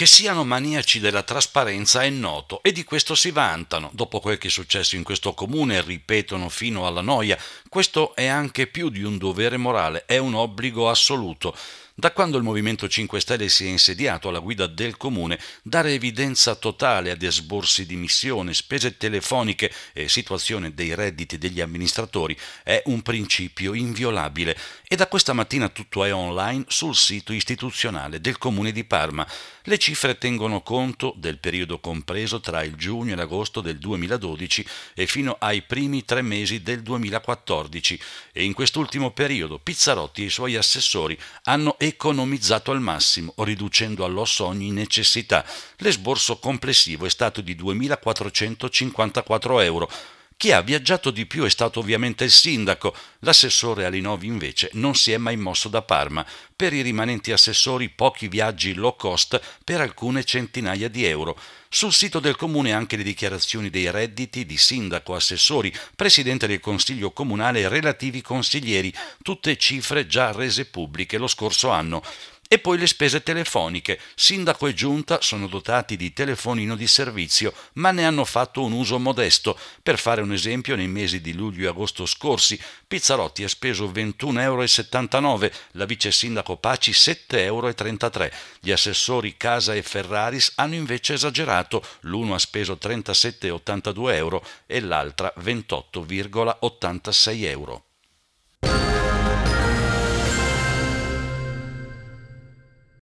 che siano maniaci della trasparenza è noto e di questo si vantano, dopo quel che è successo in questo comune, ripetono fino alla noia, questo è anche più di un dovere morale, è un obbligo assoluto. Da quando il Movimento 5 Stelle si è insediato alla guida del comune, dare evidenza totale ad esborsi di missione, spese telefoniche e situazione dei redditi degli amministratori è un principio inviolabile e da questa mattina tutto è online sul sito istituzionale del comune di Parma. Le cifre tengono conto del periodo compreso tra il giugno e l'agosto del 2012 e fino ai primi tre mesi del 2014 2014 e in quest'ultimo periodo Pizzarotti e i suoi assessori hanno economizzato al massimo, riducendo all'osso ogni necessità. L'esborso complessivo è stato di 2.454 euro chi ha viaggiato di più è stato ovviamente il sindaco. L'assessore Alinovi invece non si è mai mosso da Parma. Per i rimanenti assessori pochi viaggi low cost per alcune centinaia di euro. Sul sito del comune anche le dichiarazioni dei redditi di sindaco, assessori, presidente del consiglio comunale e relativi consiglieri, tutte cifre già rese pubbliche lo scorso anno. E poi le spese telefoniche. Sindaco e giunta sono dotati di telefonino di servizio, ma ne hanno fatto un uso modesto. Per fare un esempio, nei mesi di luglio e agosto scorsi, Pizzarotti ha speso 21,79 euro, la vice sindaco Paci 7,33 euro. Gli assessori Casa e Ferraris hanno invece esagerato, l'uno ha speso 37,82 euro e l'altra 28,86 euro.